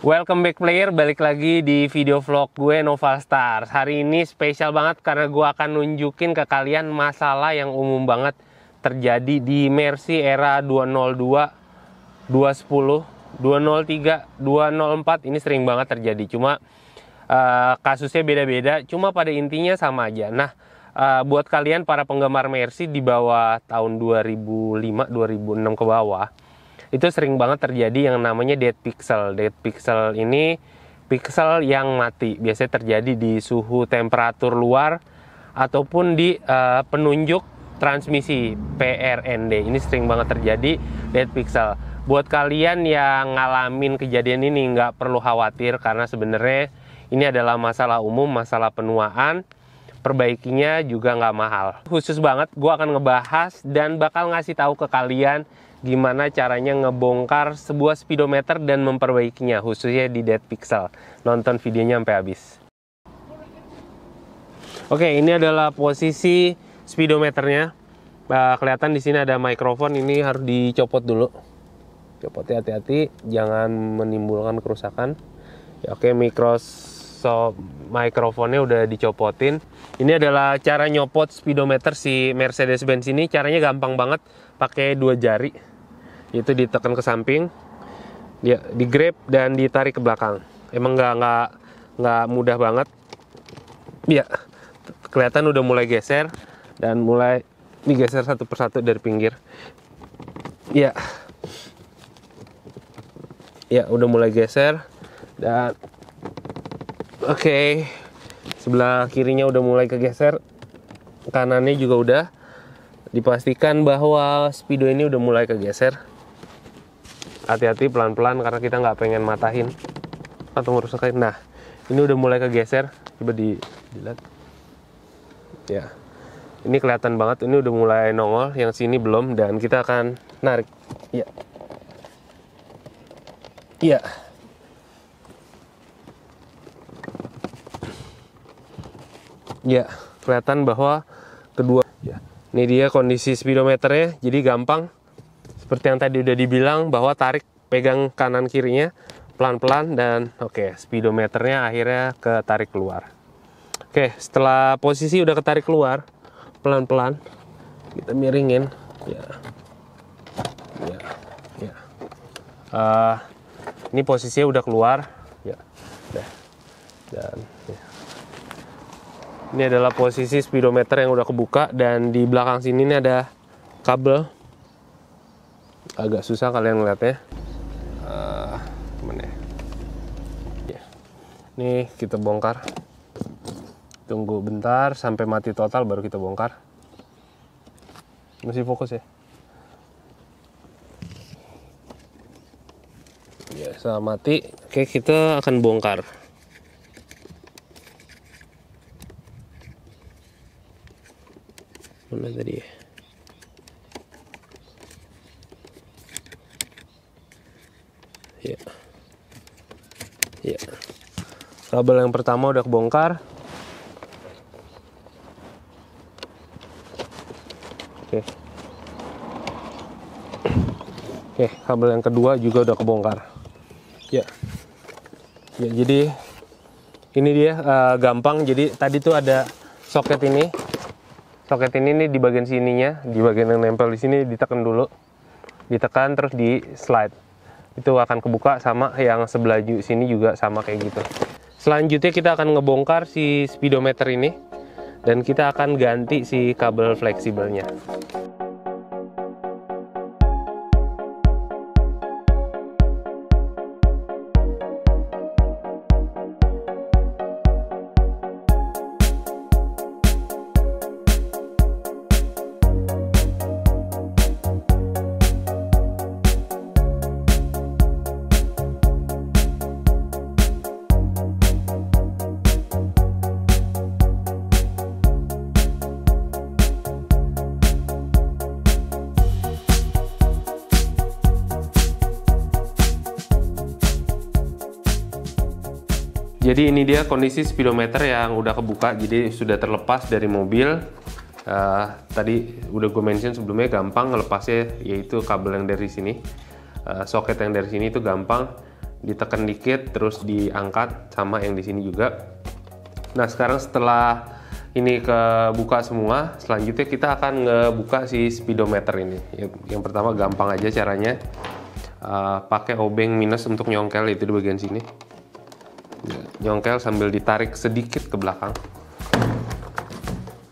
Welcome back player, balik lagi di video vlog gue Noval Stars Hari ini spesial banget karena gue akan nunjukin ke kalian masalah yang umum banget Terjadi di Mercy era 202, 210, 203, 204 ini sering banget terjadi Cuma uh, kasusnya beda-beda, cuma pada intinya sama aja Nah uh, buat kalian para penggemar Mercy di bawah tahun 2005, 2006 ke bawah itu sering banget terjadi yang namanya dead pixel. Dead pixel ini pixel yang mati biasanya terjadi di suhu temperatur luar ataupun di uh, penunjuk transmisi PRND. Ini sering banget terjadi dead pixel. Buat kalian yang ngalamin kejadian ini nggak perlu khawatir karena sebenarnya ini adalah masalah umum, masalah penuaan. Perbaikinya juga nggak mahal. Khusus banget, gue akan ngebahas dan bakal ngasih tahu ke kalian gimana caranya ngebongkar sebuah speedometer dan memperbaikinya khususnya di Dead Pixel. Nonton videonya sampai habis. Oke, ini adalah posisi speedometernya. Nah, kelihatan di sini ada mikrofon, ini harus dicopot dulu. Copotnya hati-hati, jangan menimbulkan kerusakan. Ya, oke, mikros so mikrofonnya udah dicopotin. Ini adalah cara nyopot speedometer si Mercedes Benz ini. Caranya gampang banget, pakai dua jari. Itu ditekan ke samping, dia di grab dan ditarik ke belakang. Emang nggak nggak nggak mudah banget. Ya, kelihatan udah mulai geser dan mulai digeser satu persatu dari pinggir. Ya, ya udah mulai geser dan Oke. Okay. Sebelah kirinya udah mulai kegeser. Kanannya juga udah. Dipastikan bahwa speedo ini udah mulai kegeser. Hati-hati pelan-pelan karena kita nggak pengen matahin atau ngerusakin. Nah, ini udah mulai kegeser. Coba di dilihat. Ya. Ini kelihatan banget ini udah mulai nongol, yang sini belum dan kita akan narik. Ya. ya. Ya, kelihatan bahwa kedua ya. Ini dia kondisi speedometernya, jadi gampang. Seperti yang tadi udah dibilang bahwa tarik pegang kanan kirinya pelan-pelan dan oke, okay, speedometernya akhirnya ketarik keluar. Oke, okay, setelah posisi udah ketarik keluar, pelan-pelan kita miringin ya. Ya. Ya. Uh, ini posisinya udah keluar ya. Dah. Dan ya. Ini adalah posisi speedometer yang udah kebuka dan di belakang sini ini ada kabel. Agak susah kalian ngeliatnya. Uh, ya. Iya. Nih kita bongkar. Tunggu bentar sampai mati total baru kita bongkar. Masih fokus ya? Ya, sama mati. Oke, kita akan bongkar. mana tadi ya ya ya kabel yang pertama udah kebongkar oke oke kabel yang kedua juga udah kebongkar ya ya jadi ini dia uh, gampang jadi tadi tuh ada soket ini soket ini nih di bagian sininya di bagian yang nempel di sini ditekan dulu ditekan terus di slide itu akan kebuka sama yang sebelah sini juga sama kayak gitu selanjutnya kita akan ngebongkar si speedometer ini dan kita akan ganti si kabel fleksibelnya Jadi ini dia kondisi speedometer yang udah kebuka, jadi sudah terlepas dari mobil. Uh, tadi udah gue mention sebelumnya gampang ngelepasnya yaitu kabel yang dari sini, uh, soket yang dari sini itu gampang ditekan dikit terus diangkat sama yang di sini juga. Nah sekarang setelah ini kebuka semua, selanjutnya kita akan ngebuka si speedometer ini. Yang pertama gampang aja caranya, uh, pakai obeng minus untuk nyongkel itu di bagian sini Jongkel sambil ditarik sedikit ke belakang.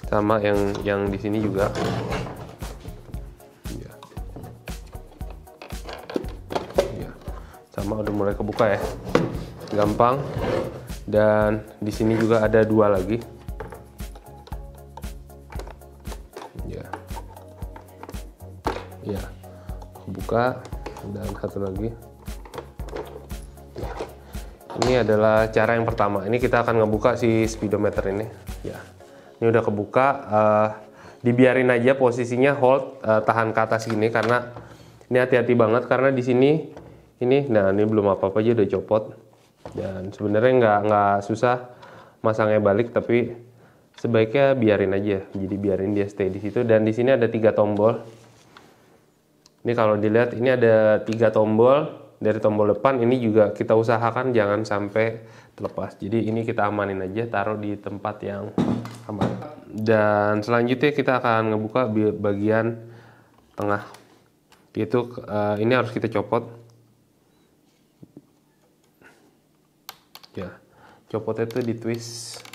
Sama yang yang di sini juga. Ya. Sama udah mulai kebuka ya. Gampang. Dan di sini juga ada dua lagi. Ya. Ya. Buka dan satu lagi. Ini adalah cara yang pertama. Ini kita akan ngebuka si speedometer ini. Ya, ini udah kebuka. Uh, dibiarin aja posisinya hold uh, tahan ke atas gini karena ini hati-hati banget karena di sini ini nah ini belum apa-apa aja udah copot dan sebenarnya nggak nggak susah masangnya balik tapi sebaiknya biarin aja jadi biarin dia stay di situ dan di sini ada tiga tombol ini kalau dilihat ini ada tiga tombol dari tombol depan ini juga kita usahakan jangan sampai terlepas. Jadi ini kita amanin aja, taruh di tempat yang aman. Dan selanjutnya kita akan ngebuka bagian tengah. Itu uh, eh, ini harus kita copot. Ya, copotnya itu di twist.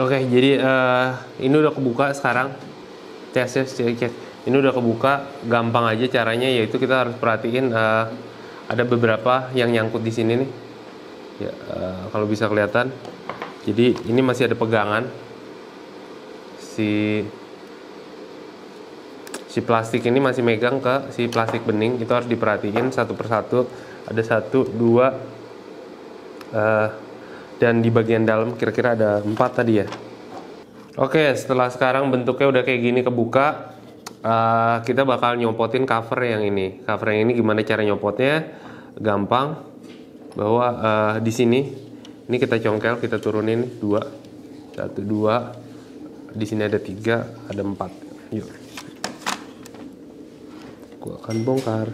Oke, okay, jadi uh, ini udah kebuka sekarang. Tes tes tes. Ini udah kebuka, gampang aja caranya yaitu kita harus perhatiin uh, ada beberapa yang nyangkut di sini nih. Ya, uh, kalau bisa kelihatan. Jadi ini masih ada pegangan si si plastik ini masih megang ke si plastik bening itu harus diperhatiin satu persatu ada satu dua uh, dan di bagian dalam kira-kira ada empat tadi ya oke setelah sekarang bentuknya udah kayak gini kebuka uh, kita bakal nyopotin cover yang ini cover yang ini gimana cara nyopotnya gampang bahwa uh, eh, di sini ini kita congkel kita turunin dua satu dua di sini ada tiga ada empat yuk gua akan bongkar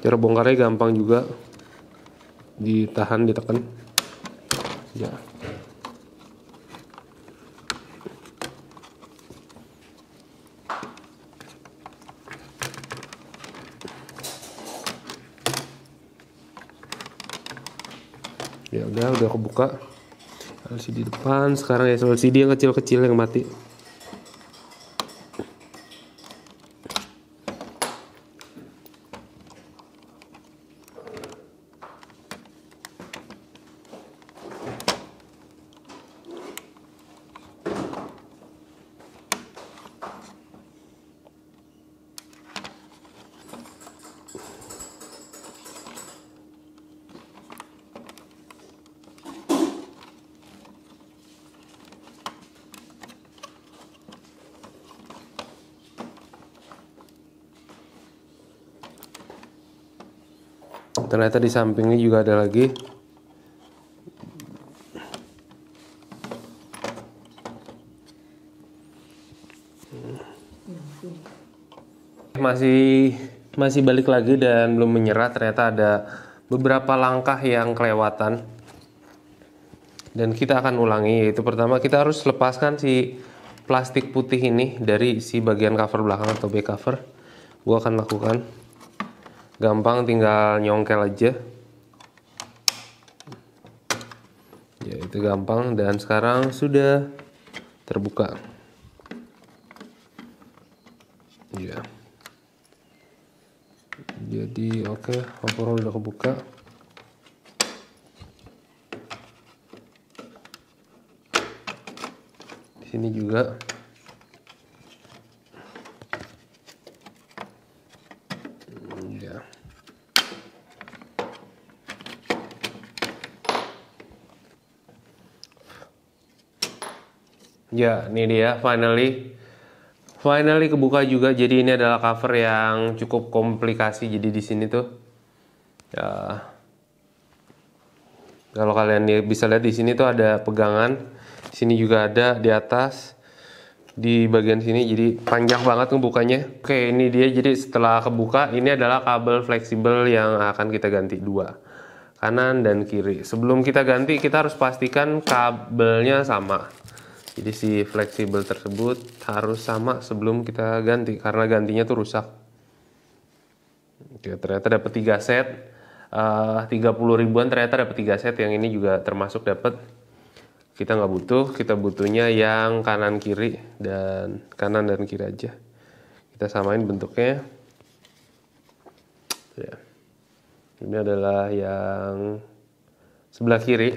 cara bongkarnya gampang juga ditahan ditekan ya ya udah udah kebuka LCD depan sekarang ya LCD yang kecil-kecil yang mati ternyata di sampingnya juga ada lagi masih masih balik lagi dan belum menyerah ternyata ada beberapa langkah yang kelewatan dan kita akan ulangi yaitu pertama kita harus lepaskan si plastik putih ini dari si bagian cover belakang atau back cover gua akan lakukan gampang tinggal nyongkel aja ya itu gampang dan sekarang sudah terbuka ya jadi oke okay, udah kebuka di sini juga Ya, ini dia finally. Finally kebuka juga. Jadi ini adalah cover yang cukup komplikasi. Jadi di sini tuh Ya, kalau kalian bisa lihat di sini tuh ada pegangan. Di sini juga ada di atas di bagian sini jadi panjang banget ngebukanya oke ini dia jadi setelah kebuka ini adalah kabel fleksibel yang akan kita ganti dua kanan dan kiri sebelum kita ganti kita harus pastikan kabelnya sama jadi si fleksibel tersebut harus sama sebelum kita ganti karena gantinya tuh rusak. Oke, ternyata dapat 3 set eh, uh, 30 ribuan ternyata dapat 3 set yang ini juga termasuk dapat kita nggak butuh kita butuhnya yang kanan kiri dan kanan dan kiri aja kita samain bentuknya ya. ini adalah yang sebelah kiri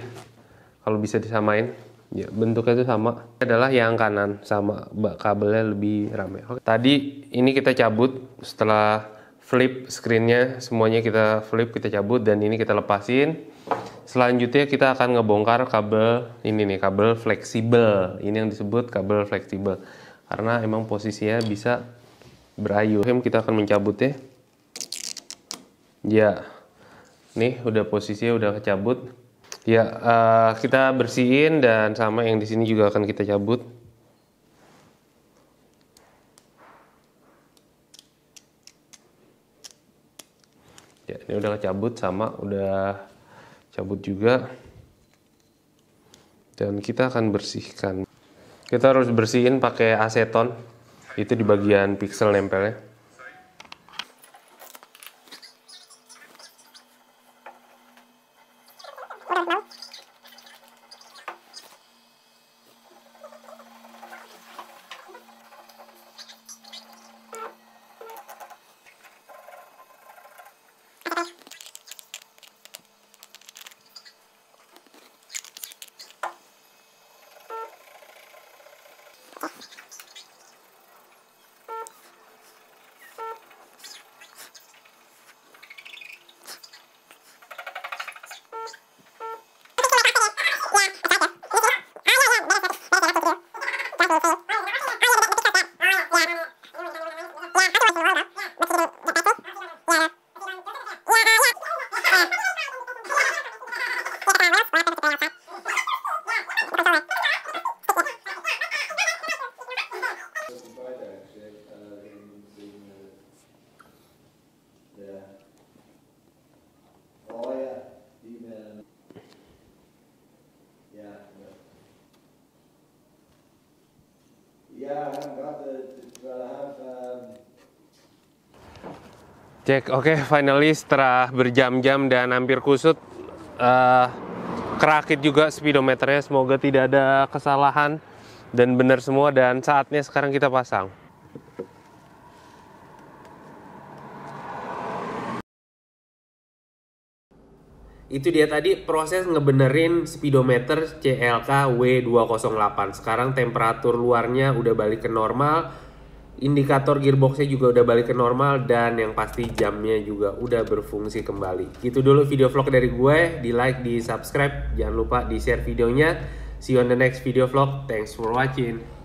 kalau bisa disamain Ya, bentuknya itu sama. Adalah yang kanan sama kabelnya lebih rame. Oke. Tadi ini kita cabut setelah flip screennya semuanya kita flip kita cabut dan ini kita lepasin. Selanjutnya kita akan ngebongkar kabel ini nih kabel fleksibel. Ini yang disebut kabel fleksibel karena emang posisinya bisa berayu. Oke, kita akan mencabutnya. Ya, nih udah posisinya udah kecabut Ya, uh, kita bersihin dan sama yang di sini juga akan kita cabut. Ya, ini udah kecabut sama udah cabut juga. Dan kita akan bersihkan. Kita harus bersihin pakai aseton. Itu di bagian pixel nempelnya. Bye. Cek, um, oke, okay, finally setelah berjam-jam dan hampir kusut, uh, kerakit juga speedometernya. Semoga tidak ada kesalahan dan benar semua. Dan saatnya sekarang kita pasang. itu dia tadi proses ngebenerin speedometer CLK W208. Sekarang temperatur luarnya udah balik ke normal, indikator gearboxnya juga udah balik ke normal dan yang pasti jamnya juga udah berfungsi kembali. Gitu dulu video vlog dari gue, di like, di subscribe, jangan lupa di share videonya. See you on the next video vlog. Thanks for watching.